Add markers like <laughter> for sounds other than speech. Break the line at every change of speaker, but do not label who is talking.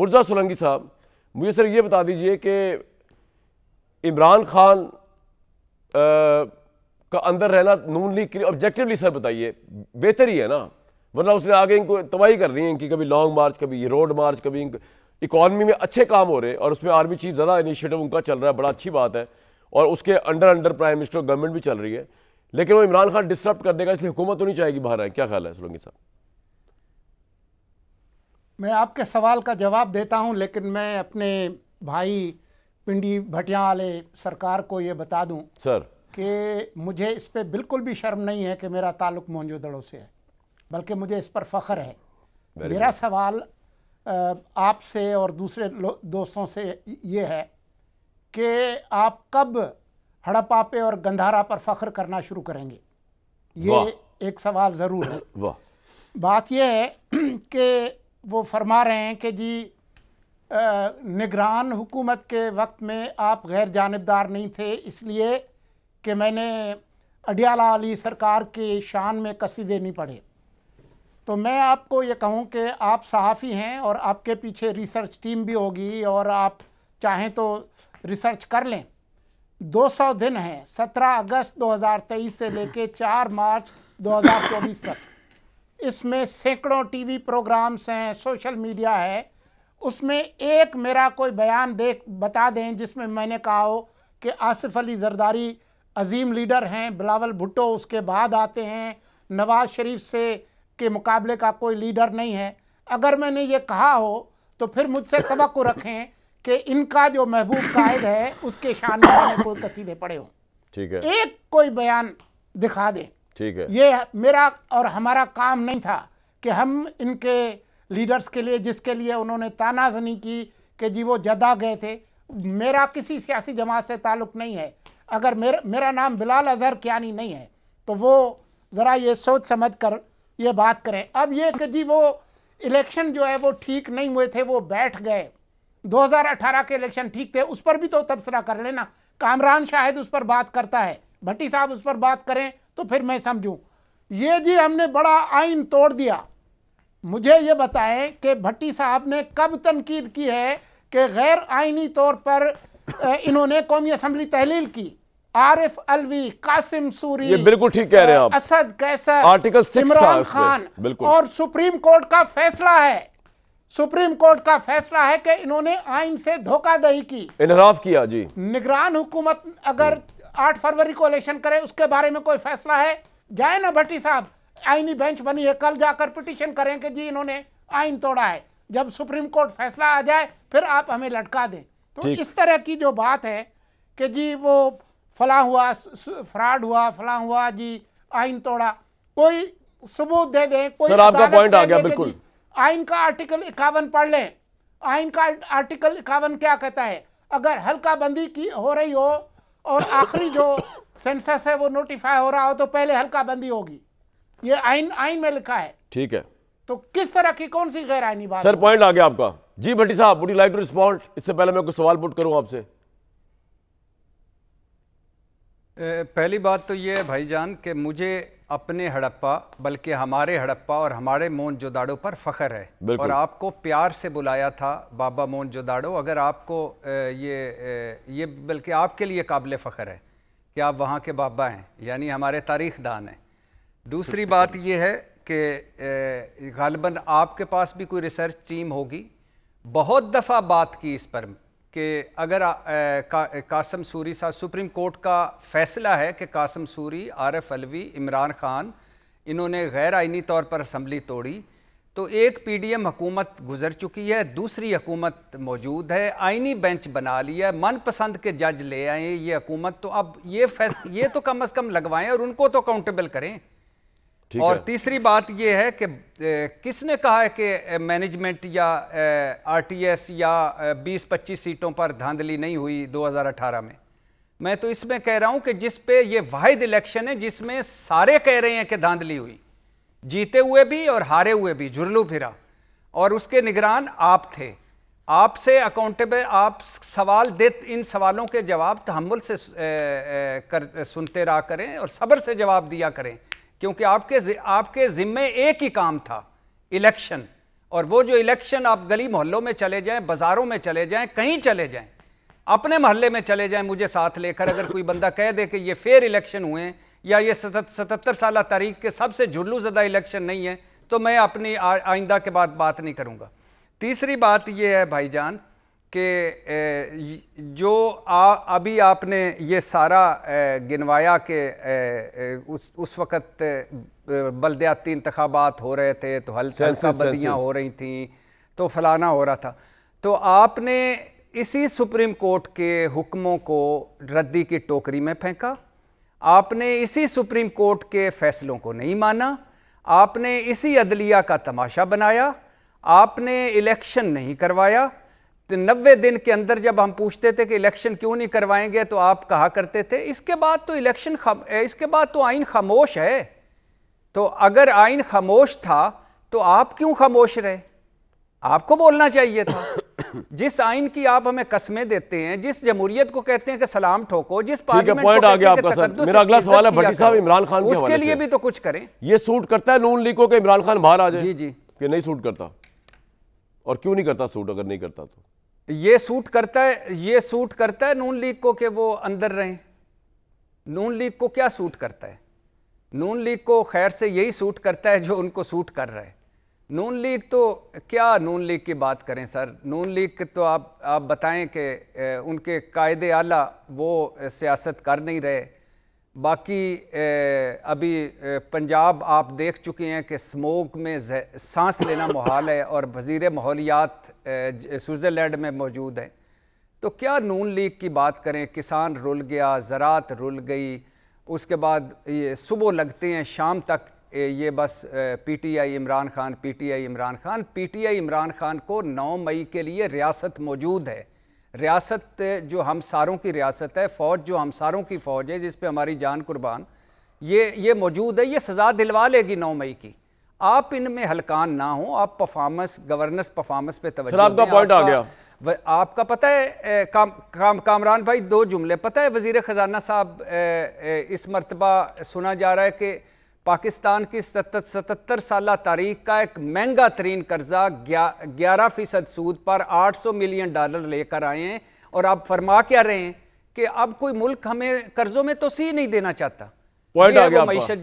मुर्जा सोलंकी साहब मुझे सर ये बता दीजिए कि इमरान खान आ, का अंदर रहना नून लीग के लिए ऑब्जेक्टिवली सर बताइए बेहतर ही है ना वरना उसने आगे इनको तबाही कर रही है इनकी कभी लॉन्ग मार्च कभी ये रोड मार्च कभी इकॉनमी में अच्छे काम हो रहे हैं और उसमें आर्मी चीफ ज़्यादा इनिशिएटिव उनका चल रहा है बड़ा अच्छी बात है और उसके under under prime minister government भी चल रही है लेकिन वो इमरान खान डिस्टर्ब कर देगा इसलिए हुकूमत तो नहीं चाहेगी बाहर आए क्या ख्याल है सुलंगी साहब
मैं आपके सवाल का जवाब देता हूं लेकिन मैं अपने भाई पिंडी भटिया वाले सरकार को ये बता दूं सर कि मुझे इस पर बिल्कुल भी शर्म नहीं है कि मेरा ताल्लुक मौजूदड़ों से है बल्कि मुझे इस पर फ़ख्र है मेरा सवाल आपसे और दूसरे दोस्तों से ये है कि आप कब हड़प्पा पे और गंधारा पर फ़ख्र करना शुरू करेंगे ये एक सवाल ज़रूर है <coughs> बात यह है कि वो फरमा रहे हैं कि जी निगरान हुकूमत के वक्त में आप गैर जानबदार नहीं थे इसलिए कि मैंने अडियाला अली सरकार की शान में कसीदे नहीं पढ़े तो मैं आपको ये कहूँ कि आप सहाफ़ी हैं और आपके पीछे रिसर्च टीम भी होगी और आप चाहें तो रिसर्च कर लें 200 दिन हैं 17 अगस्त 2023 से लेके 4 मार्च 2024 तक इसमें सैकड़ों टीवी प्रोग्राम्स हैं सोशल मीडिया है उसमें एक मेरा कोई बयान देख बता दें जिसमें मैंने कहा हो कि आसिफ अली जरदारी अजीम लीडर हैं बिलावल भुट्टो उसके बाद आते हैं नवाज शरीफ से के मुकाबले का कोई लीडर नहीं है अगर मैंने ये कहा हो तो फिर मुझसे तवक्को रखें कि इनका जो महबूब कायद है उसके शान में कोई कसीदे पड़े हों
ठीक है एक
कोई बयान दिखा दें ठीक है ये मेरा और हमारा काम नहीं था कि हम इनके लीडर्स के लिए जिसके लिए उन्होंने तानाजनी की कि जी वो जदा गए थे मेरा किसी सियासी जमात से ताल्लुक़ नहीं है अगर मेर, मेरा नाम बिलाल अजहर क्या नहीं है तो वो ज़रा ये सोच समझ कर ये बात करें अब ये कि जी वो इलेक्शन जो है वो ठीक नहीं हुए थे वो बैठ गए 2018 के इलेक्शन ठीक थे उस पर भी तो तबसरा कर लेना कामरान शाहिद उस पर बात करता है भट्टी साहब उस पर बात करें तो फिर मैं समझूं ये जी हमने बड़ा आइन तोड़ दिया मुझे ये बताएं कि भट्टी साहब ने कब तनकीद की है कि गैर आइनी तौर पर इन्होंने कौमी असम्बली तहलील की आरिफ अलवी कासिम सूरी ये बिल्कुल ठीक कह रहे हैं आप असद कैसर आर्टिकल इमरान खान बिल्कुल और सुप्रीम कोर्ट का फैसला है सुप्रीम कोर्ट का फैसला है कि इन्होंने आइन से धोखाधड़ी की
इनराफ किया जी
निगरान हुकूमत अगर आठ फरवरी को इलेक्शन करें उसके बारे में कोई फैसला है जाए ना भट्टी साहब आईनी बेंच बनी है कल जाकर पिटिशन करें कि जी इन्होंने आइन तोड़ा है जब सुप्रीम कोर्ट फैसला आ जाए फिर आप हमें लटका दें तो इस तरह की जो बात है कि जी वो फला हुआ फ्रॉड हुआ फला हुआ जी आइन तोड़ा कोई सबूत दे दें कोई आपका पॉइंट आ गया बिल्कुल आइन का आर्टिकल इक्यावन पढ़ लें आइन का आर्टिकल इक्यावन क्या कहता है अगर हल्का बंदी की हो रही हो और आखिरी जो सेंसस है वो नोटिफाई हो रहा हो तो पहले हल्का बंदी होगी ये आइन आइन में लिखा है ठीक है तो किस तरह की कौन सी गैर आईनी बात सर
पॉइंट आ गया आपका जी भट्टी साहब would you like to respond इससे पहले मैं कुछ सवाल पुट करूं आपसे पहली बात तो ये है भाईजान कि मुझे अपने हड़प्पा बल्कि हमारे हड़प्पा और हमारे मोहन जोदाड़ो पर फख्र है और आपको प्यार से बुलाया था बाबा मोहन जोदाड़ो अगर आपको ये ये बल्कि आपके लिए काबिल फ़खर है कि आप वहाँ के बाबा हैं यानी हमारे तारीख दान हैं दूसरी बात यह है कि गालबन आपके पास भी कोई रिसर्च टीम होगी बहुत दफ़ा बात की इस पर कि अगर कासम सूरी साहब सुप्रीम कोर्ट का फैसला है कि कासम सूरी आर एफ अलवी इमरान खान इन्होंने गैर आइनी तौर पर असम्बली तोड़ी तो एक पी डी एम हुकूमत गुजर चुकी है दूसरी हुकूमत मौजूद है आइनी बेंच बना लिया है मनपसंद के जज ले आए ये हुकूमत तो अब ये फैस ये तो कम अज़ कम लगवाएं और उनको तो अकाउंटेबल करें और तीसरी बात यह है कि किसने कहा है कि मैनेजमेंट या आरटीएस या 20-25 सीटों पर धांधली नहीं हुई 2018 में मैं तो इसमें कह रहा हूं कि जिस पे ये वाहिद इलेक्शन है जिसमें सारे कह रहे हैं कि धांधली हुई जीते हुए भी और हारे हुए भी झुरलू फिरा और उसके निगरान आप थे आपसे अकाउंटेबल आप सवाल दे इन सवालों के जवाब तहमुल से ए, ए, कर सुनते रहा करें और सब्र से जवाब दिया करें क्योंकि आपके आपके जिम्मे एक ही काम था इलेक्शन और वो जो इलेक्शन आप गली मोहल्लों में चले जाएं बाजारों में चले जाएं कहीं चले जाएं अपने मोहल्ले में चले जाएं मुझे साथ लेकर अगर कोई बंदा कह दे कि ये फेयर इलेक्शन हुए या ये सतहत्तर साल तारीख के सबसे झुल्लू ज़दा इलेक्शन नहीं है तो मैं अपनी आइंदा के बाद बात नहीं करूँगा तीसरी बात यह है भाईजान कि जो आ, अभी आपने ये सारा गिनवाया कि उस उस वक़्त बलदयाती इंतबात हो रहे थे तो हल हल्का बदियाँ हो रही थी तो फलाना हो रहा था तो आपने इसी सुप्रीम कोर्ट के हुक्मों को रद्दी की टोकरी में फेंका आपने इसी सुप्रीम कोर्ट के फैसलों को नहीं माना आपने इसी अदलिया का तमाशा बनाया आपने इलेक्शन नहीं करवाया नब्बे दिन के अंदर जब हम पूछते थे कि इलेक्शन क्यों नहीं करवाएंगे तो आप कहा करते थे इसके बाद तो इलेक्शन इसके बाद तो आइन खामोश है तो अगर आइन खामोश था तो आप क्यों खामोश रहे आपको बोलना चाहिए था <coughs> जिस आइन की आप हमें कस्में देते हैं जिस जमहूरियत को कहते हैं कि सलाम ठोको जिस पार्लियामेंट आ गया आपका सर मेरा अगला सवाल है भट्टी साहब इमरान खान उसके लिए भी तो कुछ करें ये सूट करता है नून लीग को इमरान खान बाहर आ जाए जी जी कि नहीं सूट करता और क्यों नहीं करता सूट अगर नहीं करता तो ये सूट करता है ये सूट करता है नून लीग को कि वो अंदर रहें नून लीग को क्या सूट करता है नून लीग को खैर से यही सूट करता है जो उनको सूट कर रहा है नून लीग तो क्या नून लीग की बात करें सर नून लीग तो आप आप बताएं कि उनके कायदे आला वो सियासत कर नहीं रहे बाकी अभी पंजाब आप देख चुके हैं कि स्मोक में सांस लेना मुहाल है और वजीर माहौलियात स्विट्ज़रलैंड में मौजूद हैं तो क्या नून लीग की बात करें किसान रुल गया ज़रात रुल गई उसके बाद ये सुबह लगते हैं शाम तक ये बस PTI Imran Khan PTI Imran Khan PTI Imran Khan को 9 मई के लिए रियासत मौजूद है रियासत जो सारों की रियासत है फ़ौज जो हम सारों की फ़ौज है जिस पे हमारी जान कुर्बान ये ये मौजूद है ये सज़ा दिलवा लेगी नौ मई की आप इनमें हलकान ना हो आप परफॉर्मेंस गवर्नेंस परफॉर्मेंस पे तवज्जो तो आपका पॉइंट आ गया आपका पता है काम काम कामरान भाई दो जुमले पता है वजीर ख़जाना साहब इस मरतबा सुना जा रहा है कि पाकिस्तान की सतहत्तर साल तारीख का एक महंगा तरीन कर्जा ग्यारह फीसद सूद पर 800 मिलियन डॉलर लेकर आए हैं और आप फरमा क्या रहे हैं कि अब कोई मुल्क हमें कर्जों में तो सी नहीं देना चाहता पॉइंट